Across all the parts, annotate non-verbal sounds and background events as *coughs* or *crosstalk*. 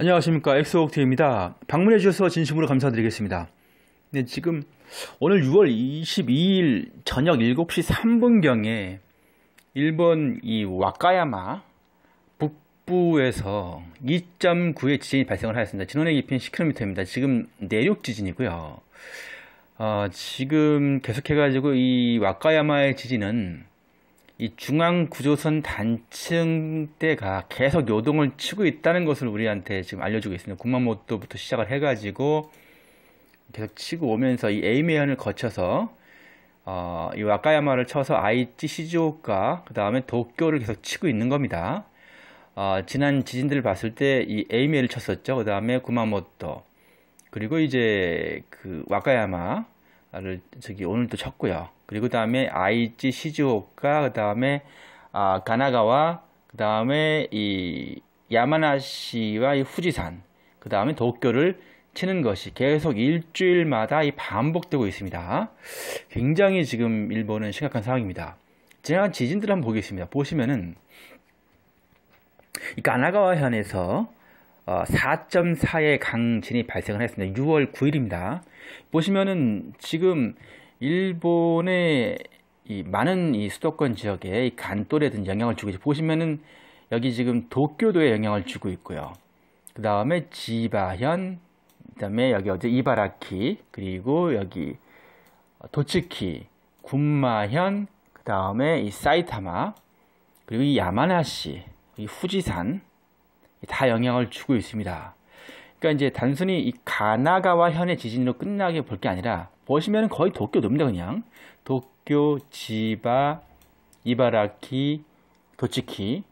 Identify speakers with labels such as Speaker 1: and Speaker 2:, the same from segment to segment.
Speaker 1: 안녕하십니까 엑소옥트입니다. 방문해 주셔서 진심으로 감사드리겠습니다. 네, 지금 오늘 6월 22일 저녁 7시 3분경에 일본 이 와카야마 북부에서 2.9의 지진이 발생을 하였습니다. 진원의 깊이는 10km입니다. 지금 내륙 지진이고요. 어, 지금 계속해가지고 이 와카야마의 지진은 이 중앙 구조선 단층대가 계속 요동을 치고 있다는 것을 우리한테 지금 알려주고 있습니다. 국마모토부터 시작을 해가지고 계속 치고 오면서 이 에이메현을 거쳐서 어, 이 와카야마를 쳐서 아이치 시즈오카 그 다음에 도쿄를 계속 치고 있는 겁니다. 어, 지난 지진들을 봤을 때 이 에이메를 쳤었죠. 그 다음에 구마모토 그리고 이제 그 와카야마를 저기 오늘도 쳤고요. 그리고 다음에 아이치 시즈오카 그 다음에 아, 가나가와 그 다음에 이 야마나시와 이 후지산 그 다음에 도쿄를 치는 것이 계속 일주일마다 이 반복되고 있습니다. 굉장히 지금 일본은 심각한 상황입니다. 지난 지진들 한번 보겠습니다. 보시면은 이 가나가와 현에서 4.4의 어, 강진이 발생을 했습니다. 6월 9일입니다. 보시면은 지금 일본의 이 많은 이 수도권 지역에 간또에 든 영향을 주고 있죠. 보시면은 여기 지금 도쿄도에 영향을 주고 있고요. 그 다음에 지바현, 그 다음에 여기 어제 이바라키, 그리고 여기 도츠키, 군마현, 그 다음에 이 사이타마, 그리고 이 야마나시, 이 후지산, 다 영향을 주고 있습니다. 그러니까 이제 단순히 이 가나가와 현의 지진으로 끝나게 볼 게 아니라 보시면 거의 도쿄 놉니다 그냥 도쿄, 지바, 이바라키, 도치키,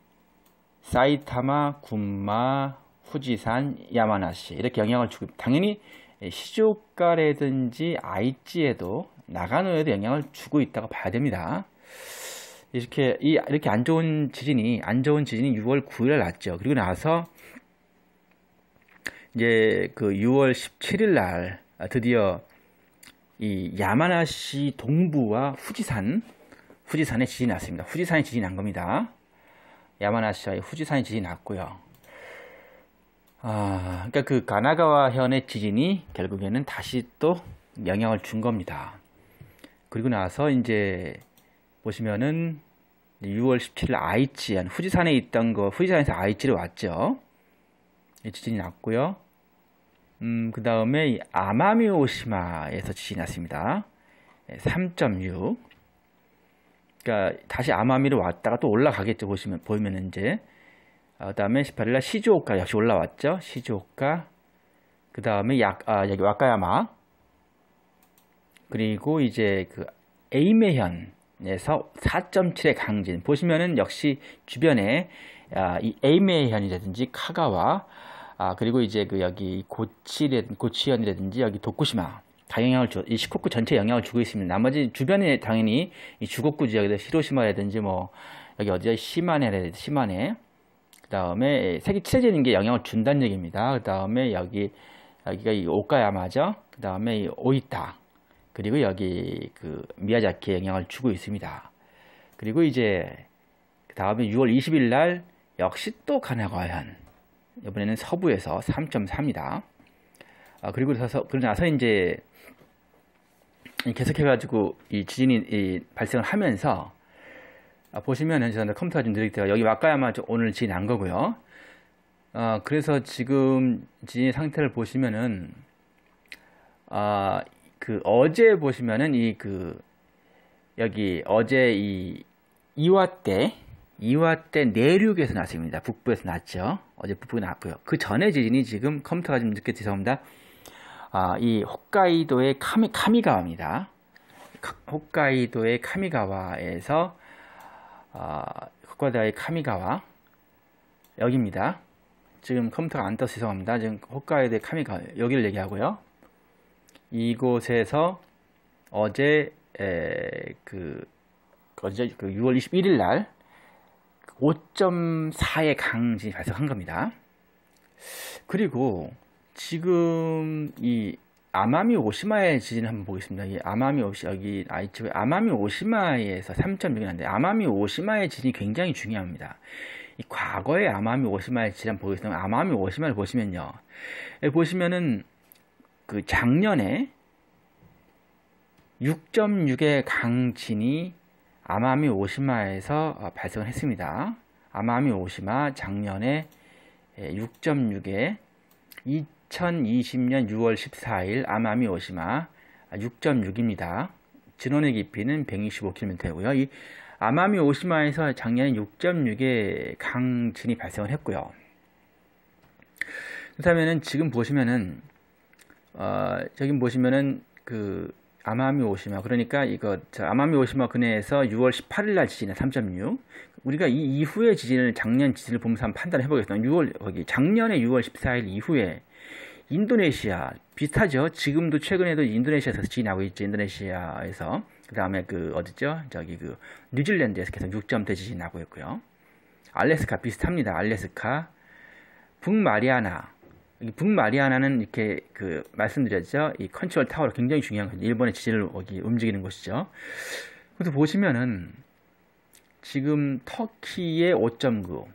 Speaker 1: 사이타마, 군마, 후지산, 야마나시 이렇게 영향을 주고 당연히 시조가라든지 아이찌에도 나가노에도 영향을 주고 있다고 봐야 됩니다. 이렇게 이 이렇게 안 좋은 지진이 안 좋은 지진이 6월 9일에 났죠. 그리고 나서 이제 그 6월 17일 날 드디어 이 야마나시 동부와 후지산, 후지산에 지진이 났습니다. 후지산에 지진이 난 겁니다. 야마나시와 후지산에 지진이 났고요. 아, 그러니까 그 가나가와 현의 지진이 결국에는 다시 또 영향을 준 겁니다. 그리고 나서 이제 보시면은 6월 17일 아이치 한 후지산에 있던 거 후지산에서 아이치로 왔죠. 지진이 났고요. 음, 그 다음에 아마미 오시마에서 지진이 났습니다. 3.6. 예, 그러니까 다시 아마미로 왔다가 또 올라가겠죠. 보시면 보이면 이제 아, 그다음에 18일 날 시즈오카 역시 올라왔죠. 시즈오카. 그다음에 약 아, 여기 와카야마. 그리고 이제 그 에이메현에서 4.7의 강진. 보시면은 역시 주변에 아, 이 에이메현이라든지 카가와 아, 그리고 이제 그 여기 고치레, 고치현이라든지 여기 도쿠시마 다 영향을 주, 이 시코쿠 전체 영향을 주고 있습니다. 나머지 주변에 당연히 이 주곡구 지역에 서 히로시마라든지 뭐 여기 어디야 시마네라든지 시마네 그 다음에 색이 칠해지는게 영향을 준다는 얘기입니다. 그 다음에 여기 여기가 이 오카야마죠. 그 다음에 이 오이타 그리고 여기 그 미야자키에 영향을 주고 있습니다. 그리고 이제 그 다음에 6월 20일 날 역시 또 가나가현 이번에는 서부에서 3.4입니다. 아, 그리고 나서 그러고 나서 이제 계속해 가지고 이 지진이 이 발생을 하면서 아, 보시면은 제가 컴퓨터 가좀 드릴게요. 여기 와까야마 오늘 지진 난 거고요. 아, 그래서 지금 지진 의 상태를 보시면은 아, 그 어제 보시면은 이 그 여기 어제 이이와때 이와때 내륙에서 났습니다. 북부에서 났죠. 어제 북부에 났고요. 그 전에 지진이 지금 컴퓨터가 좀 늦게 죄송합니다. 아, 이 홋카이도의 카미, 카미가와입니다. 홋카이도의 카미가와에서 아, 홋카이도의 카미가와 여기입니다. 지금 컴퓨터가 안 떠서 죄송합니다. 지금 홋카이도의 카미가와 여기를 얘기하고요. 이곳에서 어제 에, 그 어제 그 6월 21일 날 5.4의 강진이 발생한 겁니다. 그리고 지금 이 아마미 오시마의 지진을 한번 보겠습니다. 이 아마미 오시 여기 아이치의 아마미 오시마에서 3.6이 난데 아마미 오시마의 지진이 굉장히 중요합니다. 이 과거의 아마미 오시마의 지진 한번 보겠습니다. 아마미 오시마를 보시면요. 예, 보시면은 그 작년에 6.6의 강진이 아마미 오시마에서 어, 발생을 했습니다. 아마미 오시마 작년에 6.6에 2020년 6월 14일 아마미 오시마 6.6입니다. 아, 진원의 깊이는 125km고요. 되이 아마미 오시마에서 작년에 6.6의 강진이 발생을 했고요. 그렇다면 지금 보시면은 어, 저기 보시면은 그 아마미 오시마 그러니까 이거 아마미 오시마 근해에서 6월 18일 날지진의3.6 우리가 이 이후의 지진을 작년 지진을 보면서 한번 판단해 보겠습니다. 6월 거기 작년에 6월 14일 이후에 인도네시아 비슷하죠. 지금도 최근에도 인도네시아에서 지진하고 있죠. 인도네시아에서 그다음에 그 어디죠? 저기 그 뉴질랜드에서 계속 6점대 지진하고 있고요. 알래스카 비슷합니다. 알래스카 북마리아나 북마리아나는 이렇게 그 말씀드렸죠. 이 컨트롤 타워로 굉장히 중요한 거죠. 일본의 지지를 움직이는 곳이죠. 그래서 보시면은 지금 터키의 5.9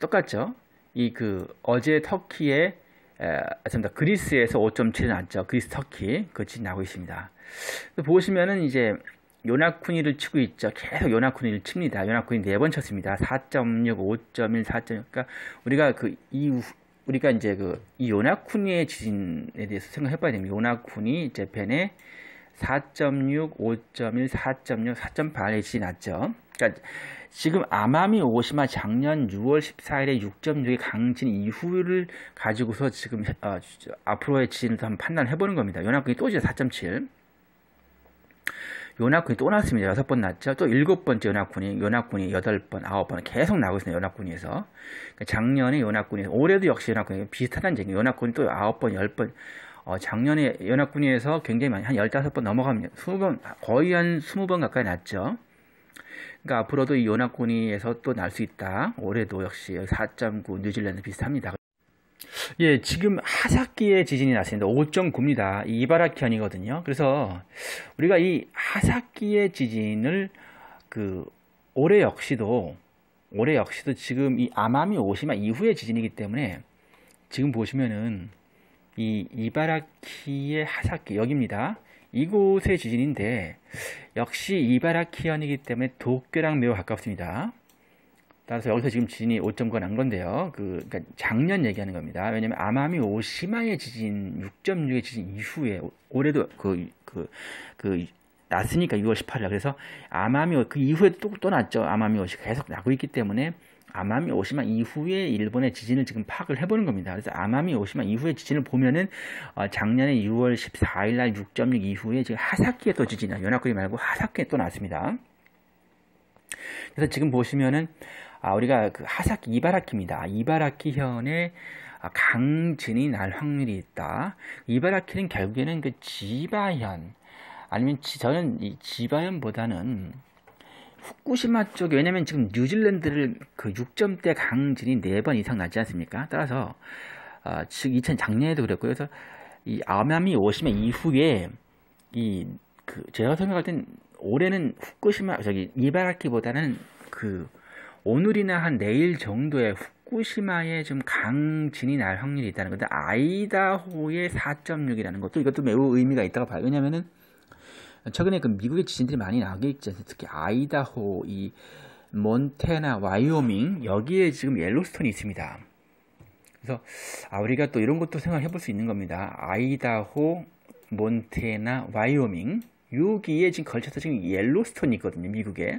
Speaker 1: 똑같죠. 이 그 어제 터키의 아닙니다. 그리스에서 5.7 났죠. 그리스 터키 그지 나고 있습니다. 보시면은 이제 요나쿠니를 치고 있죠. 계속 요나쿠니를 칩니다. 요나쿠니 네 번 쳤습니다. 4.6, 5.1, 4.6. 그러니까 우리가 그 이후 우리가 이제 그이 요나쿠니의 지진에 대해서 생각해 봐야 됩니다. 요나쿠니 재팬에 4.6, 5.1, 4.6, 4.8의 지진 났죠. 그러니까 지금 아마미 오시마 작년 6월 14일에 6.6의 강진 이후를 가지고서 지금 어, 앞으로의 지진을 한번 판단해 보는 겁니다. 요나쿠니 또 이제 4.7. 연합군이 또 났습니다. 여섯 번 났죠. 또 일곱 번째 연합군이, 연합군이 여덟 번, 아홉 번 계속 나오고 있습니다. 연합군에서. 그러니까 작년에 연합군이, 올해도 역시 연합군이 비슷하다는 얘기 연합군이 또 아홉 번, 열 번, 어, 작년에 연합군에서 굉장히 많이, 한 열다섯 번 넘어갑니다. 스무 번, 거의 한 스무 번 가까이 났죠. 그러니까 앞으로도 이 연합군에서 또 날 수 있다. 올해도 역시 4.9 뉴질랜드 비슷합니다. 예, 지금 하사키에 지진이 났습니다. 5.9입니다. 이바라키현이거든요. 그래서 우리가 이 하사키의 지진을 그 올해 역시도 올해 역시도 지금 이 아마미 오시마 이후의 지진이기 때문에 지금 보시면은 이 이바라키의 하사키 여기입니다. 이곳의 지진인데 역시 이바라키현이기 때문에 도쿄랑 매우 가깝습니다. 따라서 여기서 지금 지진이 5.9가 난 건데요. 그, 그러니까 작년 얘기하는 겁니다. 왜냐면 아마미 오시마의 지진, 6.6의 지진 이후에 올해도 그, 그, 그, 났으니까 6월 18일. 그래서 아마미 그 이후에도 또, 또 났죠. 아마미 오시 계속 나고 있기 때문에 아마미 오시마 이후에 일본의 지진을 지금 파악을 해보는 겁니다. 그래서 아마미 오시마 이후의 지진을 보면은 어, 작년에 6월 14일 날 6.6 이후에 지금 하사키에 또 지진이 연합군이 말고 하사키에 또 났습니다. 그래서 지금 보시면은 아, 우리가 그 하사키 이바라키입니다. 아, 이바라키 현에 아, 강진이 날 확률이 있다. 이바라키는 결국에는 그 지바현 아니면 지, 저는 이 지바현보다는 후쿠시마 쪽에 왜냐면 지금 뉴질랜드를 그 6점대 강진이 4번 이상 나지 않습니까? 따라서 어, 아, 즉2000 작년에도 그랬고 요 그래서 이 아마미 오시마 이후에 이 그 제가 설명할땐 올해는 후쿠시마 저기 이바라키보다는 그 오늘이나 한 내일 정도에 후쿠시마에 좀 강진이 날 확률이 있다는 건데 아이다호의 4.6이라는 것도 이것도 매우 의미가 있다고 봐요. 왜냐면은 최근에 그 미국의 지진들이 많이 나오게 있지 않습 특히 아이다호, 이 몬테나, 와이오밍 여기에 지금 옐로스톤이 있습니다. 그래서 아 우리가 또 이런 것도 생각해 볼 수 있는 겁니다. 아이다호, 몬테나, 와이오밍 여기에 지금 걸쳐서 지금 옐로스톤이 있거든요, 미국에.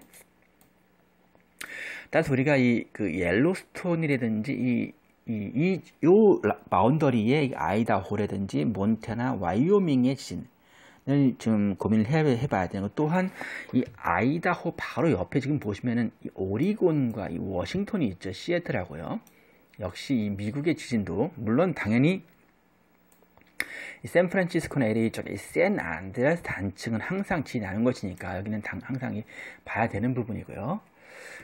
Speaker 1: 따라서 우리가 이그 옐로스톤이라든지 이 이, 이, 요 바운더리에 아이다호라든지 몬테나, 와이오밍의 지진을 지금 고민을 해, 봐야 되는 것. 또한 이 아이다호 바로 옆에 지금 보시면은 이 오리곤과 이 워싱턴이 있죠. 시애틀하고요. 역시 이 미국의 지진도 물론 당연히 샌프란시스코나 LA 쪽에 샌 안드레스 단층은 항상 지나는 것이니까 여기는 당, 항상 봐야 되는 부분이고요.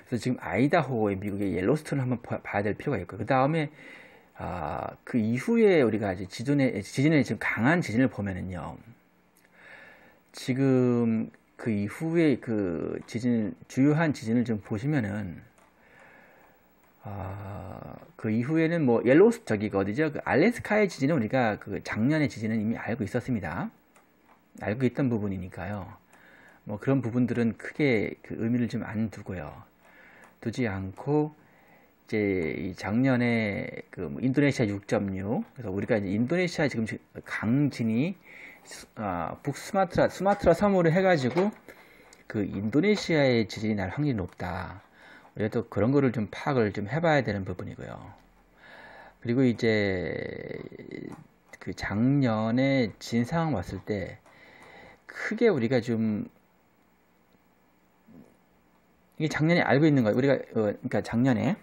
Speaker 1: 그래서 지금 아이다호의 미국의 옐로스톤을 한번 봐야 될 필요가 있고 그 다음에 아, 그 이후에 우리가 이제 지존의 지진의 지금 강한 지진을 보면은요. 지금 그 이후에 그 지진 주요한 지진을 좀 보시면은 아, 그 이후에는 뭐 옐로스 저기 그 어디죠? 그 알래스카의 지진은 우리가 그 작년의 지진은 이미 알고 있었습니다. 알고 있던 부분이니까요. 뭐 그런 부분들은 크게 그 의미를 좀 안 두고요. 두지 않고 이제 작년에 그 뭐 인도네시아 6.6 그래서 우리가 이제 인도네시아 지금 강진이 아, 북스마트라 스마트라 섬으로 해가지고 그 인도네시아의 지진이 날 확률이 높다. 우리가 또 그런 거를 좀 파악을 좀 해봐야 되는 부분이고요. 그리고 이제 그 작년에 진상 왔을 때 크게 우리가 좀 이게 작년에 알고 있는 거예요. 우리가 어, 그러니까 작년에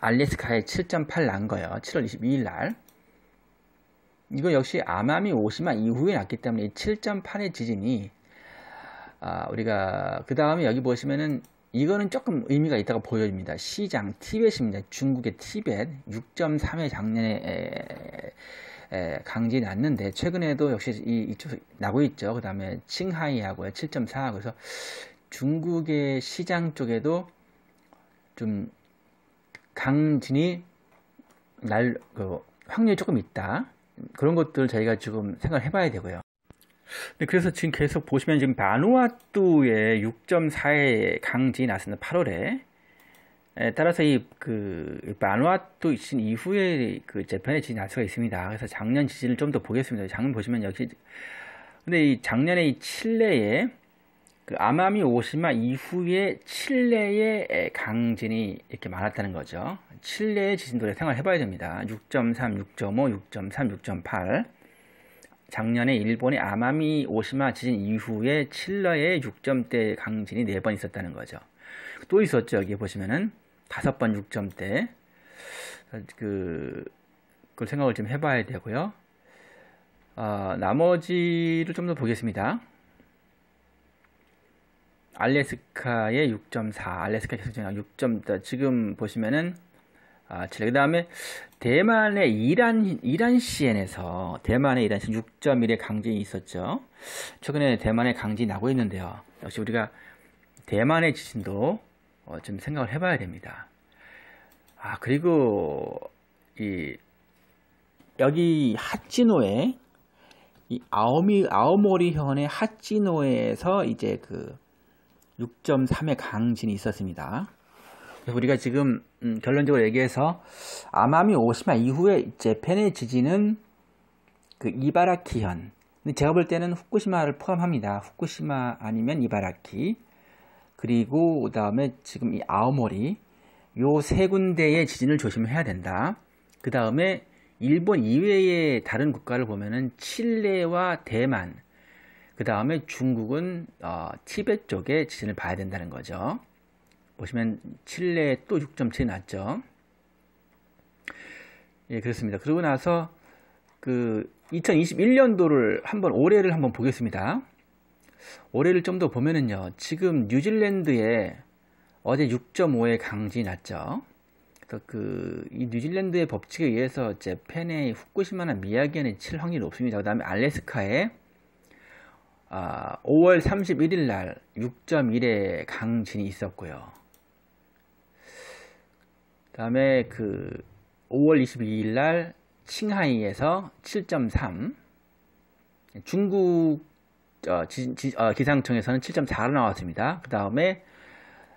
Speaker 1: 알래스카에 7.8 난 거예요. 7월 22일 날. 이거 역시 아마미 오시마 이후에 났기 때문에 7.8의 지진이 아, 우리가 그 다음에 여기 보시면은 이거는 조금 의미가 있다고 보여집니다. 시장 티벳입니다. 중국의 티벳 6.3의 작년에 에, 에, 강진이 났는데 최근에도 역시 이, 이쪽 나고 있죠. 그 다음에 칭하이하고7.4 그래서 중국의 시장 쪽에도 좀 강진이 날그 확률이 조금 있다. 그런 것들 저희가 지금 생각을 해봐야 되고요. 네, 그래서 지금 계속 보시면 지금 바누아투의 6.4의 강진이 났습니다. 8월에. 에, 따라서 이그 바누아투 지진 이후에 그 재편의 지진 날 수가 있습니다. 그래서 작년 지진을 좀 더 보겠습니다. 작년 보시면 역시 근데 이 작년에 이 칠레에 그 아마미 오시마 이후에 칠레의 강진이 이렇게 많았다는 거죠. 칠레의 지진도를 생활해 봐야 됩니다. 6.3, 6.5, 6.3, 6.8. 작년에 일본의 아마미 오시마 지진 이후에 칠레의 6점대 강진이 4번 있었다는 거죠. 또 있었죠. 여기 보시면은 5번 6점대. 그 그걸 생각을 좀 해봐야 되고요. 어, 나머지를 좀 더 보겠습니다. 알래스카의 6.4, 알래스카 계속증가 6. 그러니까 지금 보시면은 아, 7. 그 다음에 대만의 이란, 이란 시엔에서 대만의 이란 시엔 6.1의 강진이 있었죠. 최근에 대만의 강진이 나고 있는데요. 역시 우리가 대만의 지진도 어, 좀 생각을 해봐야 됩니다. 아, 그리고 이 여기 하지노에이 아오미 아오모리현의 하지노에서 이제 그 6.3의 강진이 있었습니다. 우리가 지금 음, 결론적으로 얘기해서 아마미 오시마 이후에 재팬의 지진은 그 이바라키현. 근데 제가 볼 때는 후쿠시마를 포함합니다. 후쿠시마 아니면 이바라키. 그리고 그다음에 지금 이 아오모리 요 세 군데의 지진을 조심해야 된다. 그다음에 일본 이외의 다른 국가를 보면은 칠레와 대만 그 다음에 중국은 어, 티벳 쪽에 지진을 봐야 된다는 거죠. 보시면 칠레에 또6.7 났죠. 예, 그렇습니다. 그러고 나서 그 2021년도를 한번 올해를 한번 보겠습니다. 올해를 좀 더 보면은요. 지금 뉴질랜드에 어제 6.5의 강진이 났죠. 그래서 그 이 뉴질랜드의 법칙에 의해서 제 펜의 후쿠시마나 미야기에는 칠 확률이 높습니다. 그다음에 알래스카에 아, 5월 31일 날 6.1의 강진이 있었고요. 그 다음에 그 5월 22일 날 칭하이에서 7.3 중국 어, 지, 지, 어, 기상청에서는 7.4로 나왔습니다. 그 다음에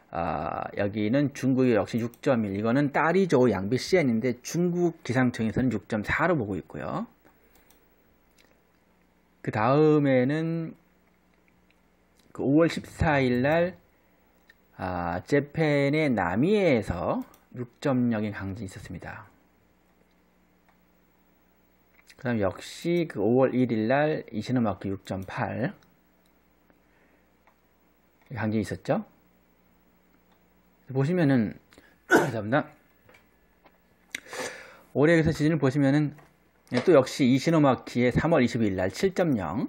Speaker 1: 아, 여기는 중국이 역시 6.1 이거는 딸이죠 양비 CN인데 중국 기상청에서는 6.4로 보고 있고요. 그 다음에는 그 5월 14일 날 아, 재팬의 남이에에서 6.0의 강진이 있었습니다. 그 다음 역시 그 5월 1일 날 이시노마키 6.8 강진이 있었죠. 보시면은 죄송합니다. *coughs* 올해에서 지진을 보시면은 예, 또 역시 이시노마키의 3월 22일 날7.0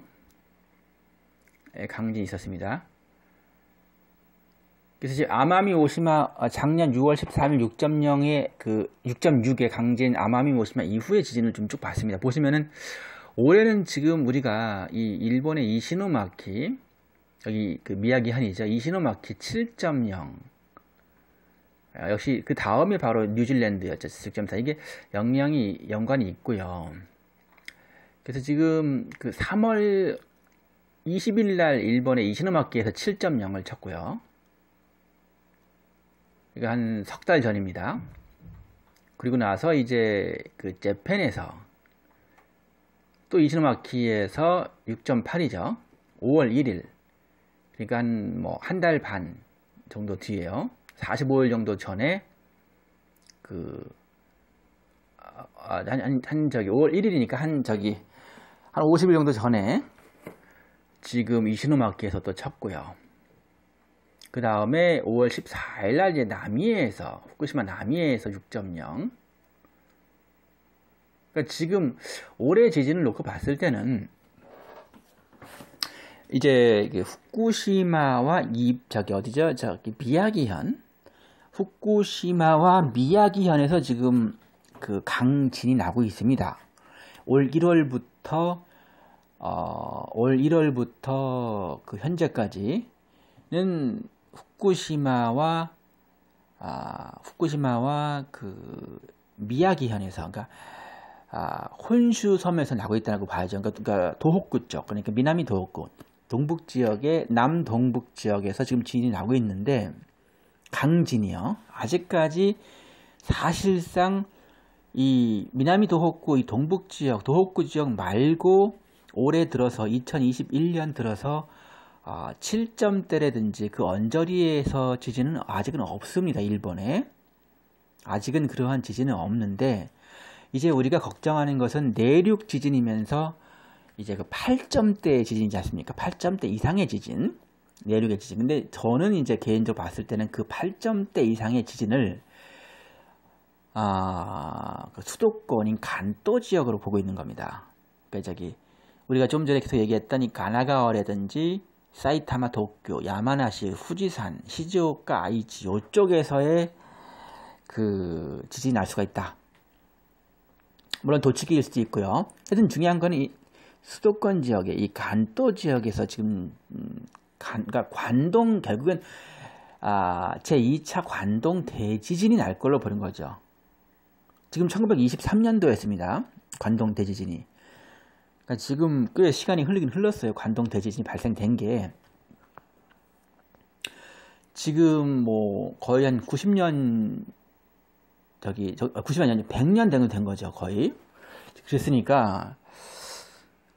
Speaker 1: 강진이 있었습니다. 그래서 지금 아마미 오시마 아, 작년 6월 13일 6.0의 그 6.6의 강진 아마미 오시마 이후의 지진을 좀 쭉 봤습니다. 보시면은 올해는 지금 우리가 이 일본의 이시노마키 여기 그 미야기현이죠. 이시노마키 7.0 아, 역시 그 다음에 바로 뉴질랜드였죠. 6.4 이게 영향이 연관이 있고요. 그래서 지금 그 3월 20일 날 일본의 이시노마키에서 7.0을 쳤고요. 이거 한 석 달 전입니다. 그리고 나서 이제 그 재팬에서 또 이시노마키에서 6.8이죠. 5월 1일. 그러니까 한 뭐 한 달 반 정도 뒤에요. 45일 정도 전에 그 아, 한, 한, 한 저기 5월 1일이니까 한 저기 한 50일 정도 전에 지금 이 신호막기에서 또 쳤고요. 그 다음에 5월 14일 날 이제 남해에서 후쿠시마 남해에서 6.0. 그러니까 지금 올해 지진을 놓고 봤을 때는 이제 후쿠시마와 이 저기 어디죠? 저기 미야기현 후쿠시마와 미야기현에서 지금 그 강진이 나고 있습니다. 올 1월부터 어, 올 1월부터 그 현재까지는 후쿠시마와 아, 후쿠시마와 그 미야기현에서 그러니까 아, 혼슈 섬에서 나고 있다고 봐야죠. 그러니까, 그러니까, 도호쿠 쪽, 그러니까 미남미 도호쿠, 동북 지역의 남동북 지역에서 지금 진이 나고 있는데 강진이요. 아직까지 사실상 이 미나미 도호쿠 이 동북 지역 도호쿠 지역 말고 올해 들어서 2021년 들어서 7점대라든지 아, 그 언저리에서 지진은 아직은 없습니다. 일본에. 아직은 그러한 지진은 없는데 이제 우리가 걱정하는 것은 내륙 지진이면서 이제 그 8점대 지진이지 않습니까? 8점대 이상의 지진. 내륙의 지진. 근데 저는 이제 개인적으로 봤을 때는 그 8점대 이상의 지진을 아, 그 수도권인 간도 지역으로 보고 있는 겁니다. 그러니까 저기 우리가 좀 전에 계속 얘기했던 이 가나가와라든지 사이타마 도쿄, 야마나시, 후지산, 시즈오카, 아이치 이쪽에서의 그 지진이 날 수가 있다. 물론 도치기일 수도 있고요. 하여튼 중요한 건 이 수도권 지역에이 간도 지역에서 지금 음, 간, 그 관동 결국은 아, 제2차 관동 대지진이 날 걸로 보는 거죠. 지금 1923년도였습니다. 관동 대지진이. 그러니까 지금 꽤 시간이 흘리긴 흘렀어요. 관동 대지진이 발생된 게. 지금 뭐 거의 한 90년 저기 90년 이 아니 100년 정도 된 거죠 거의 그랬으니까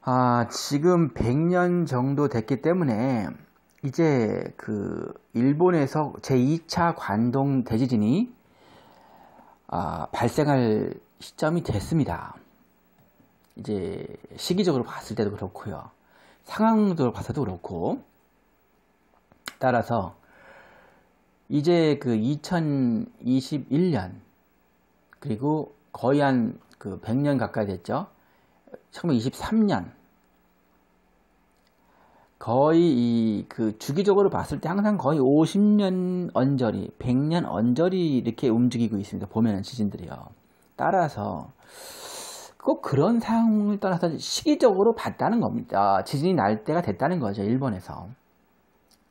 Speaker 1: 아 지금 100년 정도 됐기 때문에 이제 그 일본에서 제2차 관동 대지진이 아 발생할 시점이 됐습니다. 이제 시기적으로 봤을 때도 그렇고요. 상황도으로 봐서도 그렇고 따라서 이제 그 2021년 그리고 거의 한 그 100년 가까이 됐죠. 1923년 거의 이 그 주기적으로 봤을 때 항상 거의 50년 언저리, 100년 언저리 이렇게 움직이고 있습니다. 보면은 지진들이요. 따라서 꼭 그런 상황을 떠나서 시기적으로 봤다는 겁니다. 지진이 날 때가 됐다는 거죠. 일본에서.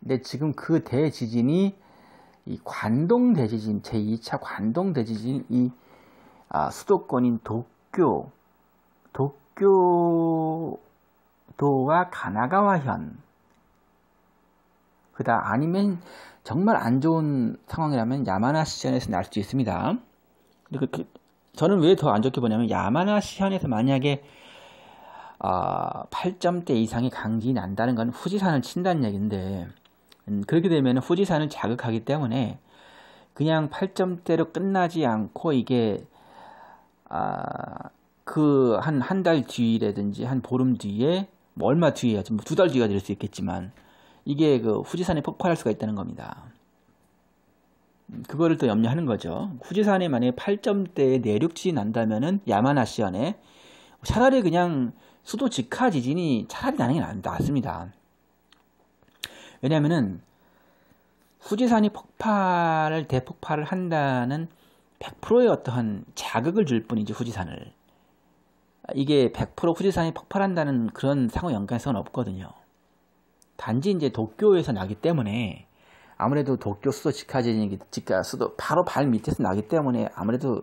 Speaker 1: 근데 지금 그 대지진이 이 관동 대지진 제2차 관동 대지진 이 아, 수도권인 도쿄 도쿄도와 가나가와현 그다 아니면 정말 안 좋은 상황이라면 야마나시현에서 날 수 있습니다. 근데 그렇게 저는 왜 더 안 좋게 보냐면 야마나 시현에서 만약에 어, 아, 8점대 이상의 강진이 난다는 건 후지산을 친다는 얘기인데 음, 그렇게 되면 후지산을 자극하기 때문에 그냥 8점대로 끝나지 않고 이게 아, 그한 한 달 뒤라든지 한 보름 뒤에 뭐 얼마 뒤에야 지금 뭐 두달 뒤가 될 수 있겠지만 이게 그 후지산에 폭발할 수가 있다는 겁니다. 음, 그거를 또 염려하는 거죠. 후지산이 만약에 8점대의 내륙지진 난다면은 야마나시현에 차라리 그냥 수도 직하 지진이 차라리 나는 게 낫습니다. 왜냐면은 후지산이 폭발을 대폭발을 한다는 100%의 어떠한 자극을 줄 뿐이지 후지산을 이게 100% 후지산이 폭발한다는 그런 상호 연관성은 없거든요. 단지 이제 도쿄에서 나기 때문에 아무래도 도쿄 수도 직하진이 직하 수도 바로 발 밑에서 나기 때문에 아무래도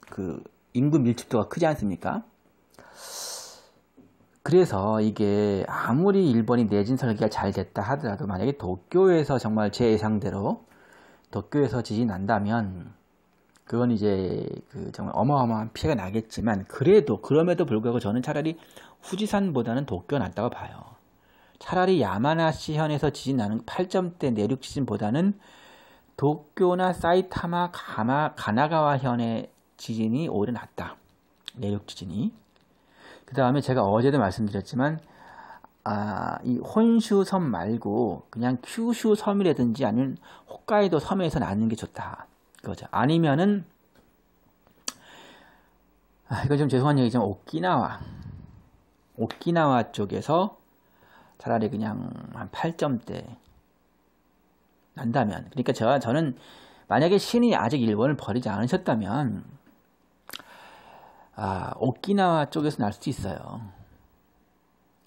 Speaker 1: 그 인구 밀집도가 크지 않습니까? 그래서 이게 아무리 일본이 내진 설계가 잘 됐다 하더라도 만약에 도쿄에서 정말 제 예상대로 도쿄에서 지진 난다면 그건 이제 그 정말 어마어마한 피해가 나겠지만 그래도 그럼에도 불구하고 저는 차라리 후지산보다는 도쿄가 낫다고 봐요. 차라리 야마나시 현에서 지진 나는 8점대 내륙 지진보다는 도쿄나 사이타마 가마, 가나가와 현의 지진이 오히려 낫다. 내륙 지진이. 그 다음에 제가 어제도 말씀드렸지만 아, 이 혼슈 섬 말고 그냥 큐슈 섬이라든지 아니면 홋카이도 섬에서 나는 게 좋다. 그거죠. 아니면은 아, 이거좀 죄송한 얘기지만 오키나와 오키나와 쪽에서 차라리 그냥 한 8점대 난다면 그러니까 저, 저는 만약에 신이 아직 일본을 버리지 않으셨다면 아, 오키나와 쪽에서 날 수도 있어요.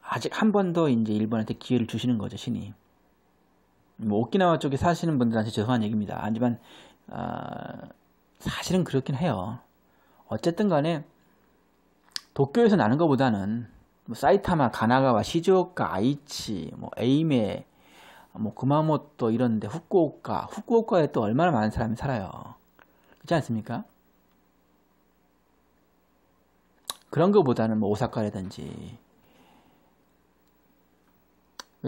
Speaker 1: 아직 한번도 이제 일본한테 기회를 주시는 거죠 신이. 뭐 오키나와 쪽에 사시는 분들한테 죄송한 얘기입니다. 하지만 아, 사실은 그렇긴 해요. 어쨌든 간에 도쿄에서 나는 것보다는 뭐 사이타마, 가나가와, 시즈오카, 아이치, 뭐 에이메, 뭐 구마모토 이런데 후쿠오카, 후쿠오카에 또 얼마나 많은 사람이 살아요. 그렇지 않습니까? 그런 것보다는뭐 오사카라든지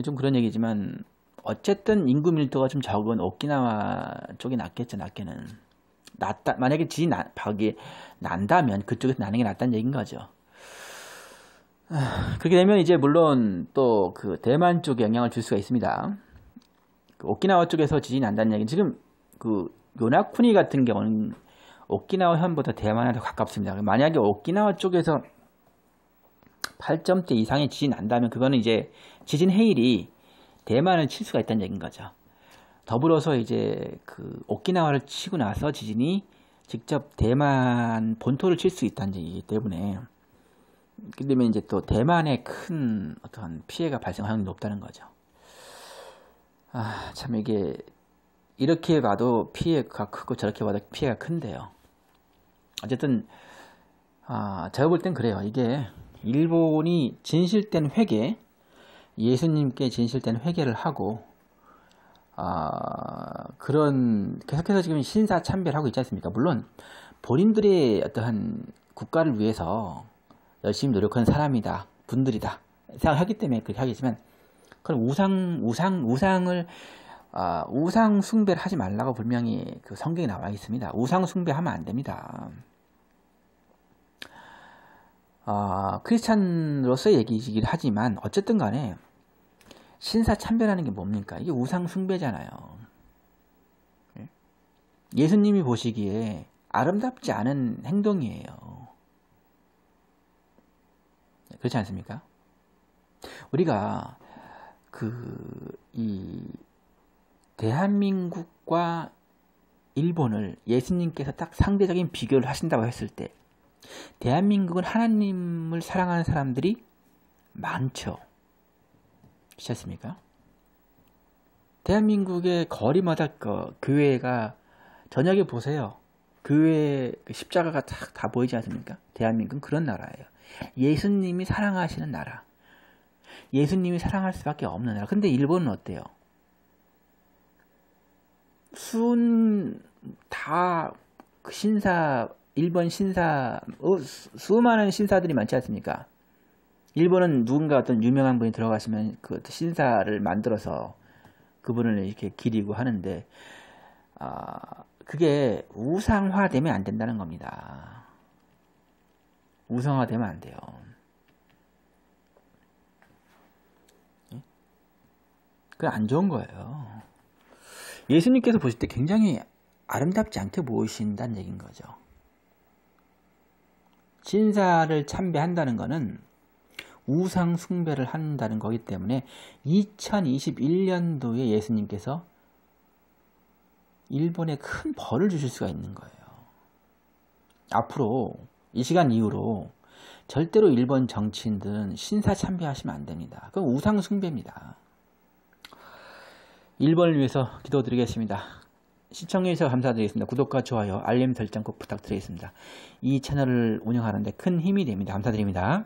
Speaker 1: 좀 그런 얘기지만 어쨌든 인구 밀도가 좀 적은 오키나와 쪽이 낫겠죠 낫게는 낫다 만약에 지나 박이 난다면 그쪽에서 나는 게 낫다는 얘기인 거죠. 아, 그렇게 되면 이제 물론 또 그 대만 쪽에 영향을 줄 수가 있습니다. 그 오키나와 쪽에서 지진이 난다는 얘기는 지금 그 요나쿠니 같은 경우는 오키나와 현보다 대만에 더 가깝습니다. 만약에 오키나와 쪽에서 8점대 이상의 지진이 난다면 그거는 이제 지진 해일이 대만을 칠 수가 있다는 얘기인 거죠. 더불어서 이제 그 오키나와를 치고 나서 지진이 직접 대만 본토를 칠 수 있다는 얘기이기 때문에 그러면 이제 또 대만에 큰 어떤 피해가 발생할 확률이 높다는 거죠. 아, 참 이게 이렇게 봐도 피해가 크고 저렇게 봐도 피해가 큰데요. 어쨌든 아, 제가 볼 땐 그래요. 이게 일본이 진실된 회계 예수님께 진실된 회계를 하고 아, 그런 계속해서 지금 신사 참배를 하고 있지 않습니까? 물론 본인들의 어떠한 국가를 위해서 열심히 노력하는 사람이다, 분들이다 생각하기 때문에 그렇게 하겠지만 그럼 우상 우상 우상을 아, 우상 숭배를 하지 말라고 분명히 그 성경에 나와 있습니다. 우상 숭배하면 안 됩니다. 아, 크리스찬으로서 얘기이긴 하지만 어쨌든 간에 신사참배라는 게 뭡니까? 이게 우상 숭배잖아요. 예? 예수님이 보시기에 아름답지 않은 행동이에요. 그렇지 않습니까? 우리가 그 이 대한민국과 일본을 예수님께서 딱 상대적인 비교를 하신다고 했을 때 대한민국은 하나님을 사랑하는 사람들이 많죠. 그렇지 않습니까? 대한민국의 거리마다 그 교회가 저녁에 보세요. 교회 그 십자가가 다, 다 보이지 않습니까? 대한민국은 그런 나라예요. 예수님이 사랑하시는 나라. 예수님이 사랑할 수밖에 없는 나라. 근데 일본은 어때요? 순, 다, 그 신사, 일본 신사, 어, 수많은 신사들이 많지 않습니까? 일본은 누군가 어떤 유명한 분이 들어가시면 그 신사를 만들어서 그분을 이렇게 기리고 하는데, 아, 그게 우상화되면 안 된다는 겁니다. 우상화되면 안 돼요. 예? 그게 안 좋은 거예요. 예수님께서 보실 때 굉장히 아름답지 않게 보이신다는 얘기인 거죠. 신사를 참배한다는 것은 우상 숭배를 한다는 거기 때문에 2021년도에 예수님께서 일본에 큰 벌을 주실 수가 있는 거예요. 앞으로 이 시간 이후로 절대로 일본 정치인들은 신사 참배하시면 안 됩니다. 그건 우상 숭배입니다. 일본을 위해서 기도드리겠습니다. 시청해주셔서 감사드리겠습니다. 구독과 좋아요, 알림 설정 꼭 부탁드리겠습니다. 이 채널을 운영하는데 큰 힘이 됩니다. 감사드립니다.